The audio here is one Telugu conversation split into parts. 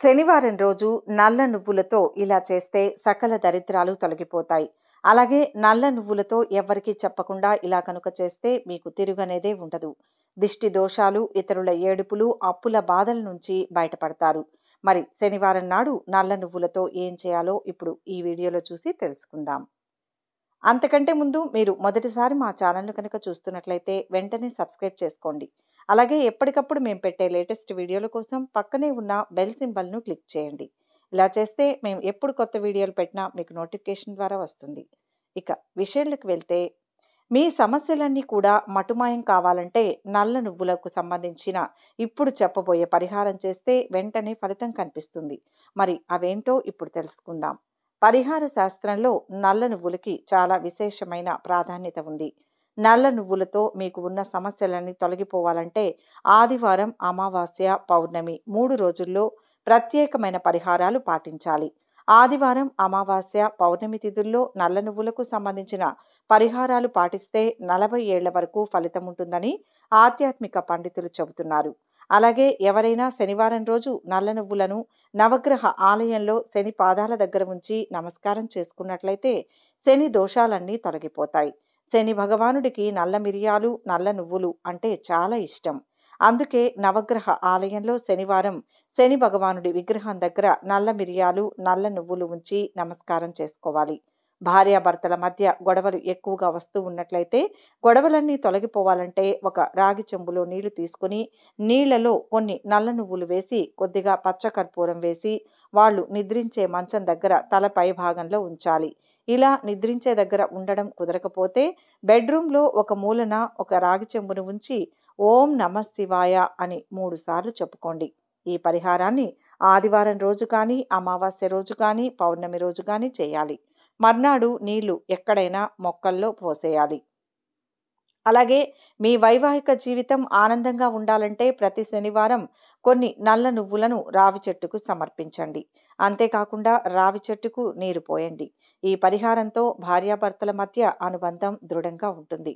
శనివారం రోజు నల్ల నువ్వులతో ఇలా చేస్తే సకల దరిద్రాలు తొలగిపోతాయి అలాగే నల్ల నువ్వులతో ఎవరికీ చెప్పకుండా ఇలా కనుక చేస్తే మీకు తిరుగనేదే ఉండదు దిష్టి దోషాలు ఇతరుల ఏడుపులు అప్పుల బాధల నుంచి బయటపడతారు మరి శనివారం నాడు నల్ల నువ్వులతో ఏం చేయాలో ఇప్పుడు ఈ వీడియోలో చూసి తెలుసుకుందాం అంతకంటే ముందు మీరు మొదటిసారి మా ఛానల్ను కనుక చూస్తున్నట్లయితే వెంటనే సబ్స్క్రైబ్ చేసుకోండి అలాగే ఎప్పటికప్పుడు మేము పెట్టే లేటెస్ట్ వీడియోల కోసం పక్కనే ఉన్న బెల్ సింబల్ను క్లిక్ చేయండి ఇలా చేస్తే మేము ఎప్పుడు కొత్త వీడియోలు పెట్టినా మీకు నోటిఫికేషన్ ద్వారా వస్తుంది ఇక విషయంలోకి వెళ్తే మీ సమస్యలన్నీ కూడా మటుమాయం కావాలంటే నల్ల నువ్వులకు సంబంధించిన ఇప్పుడు చెప్పబోయే పరిహారం చేస్తే వెంటనే ఫలితం కనిపిస్తుంది మరి అవేంటో ఇప్పుడు తెలుసుకుందాం పరిహార శాస్త్రంలో నల్ల నువ్వులకి చాలా విశేషమైన ప్రాధాన్యత ఉంది నల్ల నువ్వులతో మీకు ఉన్న సమస్యలన్నీ తొలగిపోవాలంటే ఆదివారం అమావాస్య పౌర్ణమి మూడు రోజుల్లో ప్రత్యేకమైన పరిహారాలు పాటించాలి ఆదివారం అమావాస్య పౌర్ణమి తిథుల్లో నల్ల నువ్వులకు సంబంధించిన పరిహారాలు పాటిస్తే నలభై ఏళ్ల వరకు ఫలితం ఉంటుందని ఆధ్యాత్మిక పండితులు చెబుతున్నారు అలాగే ఎవరైనా శనివారం రోజు నల్ల నువ్వులను నవగ్రహ ఆలయంలో శని పాదాల దగ్గర ఉంచి నమస్కారం చేసుకున్నట్లయితే శని దోషాలన్నీ తొలగిపోతాయి శని భగవానుడికి నల్ల మిరియాలు నల్ల నువ్వులు అంటే చాలా ఇష్టం అందుకే నవగ్రహ ఆలయంలో శనివారం శని భగవానుడి విగ్రహం దగ్గర నల్ల మిరియాలు నల్ల నువ్వులు ఉంచి నమస్కారం చేసుకోవాలి భార్యాభర్తల మధ్య గొడవలు ఎక్కువగా వస్తూ ఉన్నట్లయితే గొడవలన్నీ తొలగిపోవాలంటే ఒక రాగి చెంబులో నీళ్లు తీసుకుని నీళ్లలో కొన్ని నల్ల నువ్వులు వేసి కొద్దిగా పచ్చకర్పూరం వేసి వాళ్ళు నిద్రించే మంచం దగ్గర తలపై భాగంలో ఉంచాలి ఇలా నిద్రించే దగ్గర ఉండడం కుదరకపోతే బెడ్రూమ్లో ఒక మూలన ఒక రాగి చెంబును ఉంచి ఓం నమ శివాయ అని మూడుసార్లు చెప్పుకోండి ఈ పరిహారాన్ని ఆదివారం రోజు కానీ అమావాస్య రోజు కానీ పౌర్ణమి రోజు కానీ చేయాలి మర్నాడు నీళ్లు ఎక్కడైనా మొక్కల్లో పోసేయాలి అలాగే మీ వైవాహిక జీవితం ఆనందంగా ఉండాలంటే ప్రతి శనివారం కొన్ని నల్ల నువ్వులను రావి చెట్టుకు సమర్పించండి అంతేకాకుండా రావి చెట్టుకు నీరు పోయండి ఈ పరిహారంతో భార్యాభర్తల మధ్య అనుబంధం దృఢంగా ఉంటుంది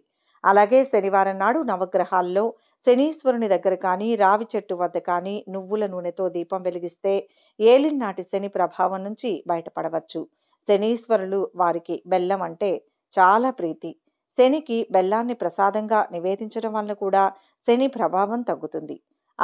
అలాగే శనివారం నాడు నవగ్రహాల్లో శనీశ్వరుని దగ్గర కానీ రావి చెట్టు వద్ద కానీ నువ్వుల నూనెతో దీపం వెలిగిస్తే నాటి శని ప్రభావం నుంచి బయటపడవచ్చు శనీశ్వరులు వారికి బెల్లం అంటే చాలా ప్రీతి శనికి బెల్లాన్ని ప్రసాదంగా నివేదించడం వల్ల కూడా శని ప్రభావం తగ్గుతుంది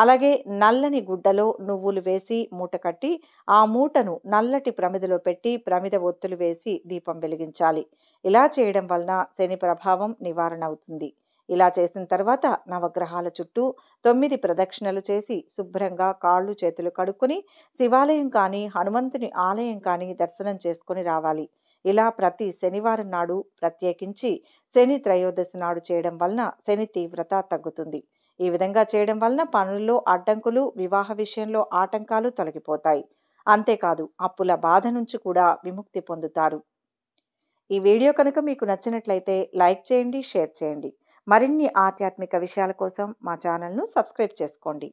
అలాగే నల్లని గుడ్డలో నువ్వులు వేసి మూట కట్టి ఆ మూటను నల్లటి ప్రమిదలో పెట్టి ప్రమిద ఒత్తులు వేసి దీపం వెలిగించాలి ఇలా చేయడం వలన శని ప్రభావం నివారణ అవుతుంది ఇలా చేసిన తర్వాత నవగ్రహాల చుట్టూ తొమ్మిది ప్రదక్షిణలు చేసి శుభ్రంగా కాళ్ళు చేతులు కడుక్కుని శివాలయం కానీ హనుమంతుని ఆలయం కానీ దర్శనం చేసుకుని రావాలి ఇలా ప్రతి శనివారం నాడు ప్రత్యేకించి శని త్రయోదశి నాడు చేయడం వలన శని తీవ్రత తగ్గుతుంది ఈ విధంగా చేయడం వలన పనుల్లో అడ్డంకులు వివాహ విషయంలో ఆటంకాలు తొలగిపోతాయి అంతేకాదు అప్పుల బాధ నుంచి కూడా విముక్తి పొందుతారు ఈ వీడియో కనుక మీకు నచ్చినట్లయితే లైక్ చేయండి షేర్ చేయండి మరిన్ని ఆధ్యాత్మిక విషయాల కోసం మా ఛానల్ను సబ్స్క్రైబ్ చేసుకోండి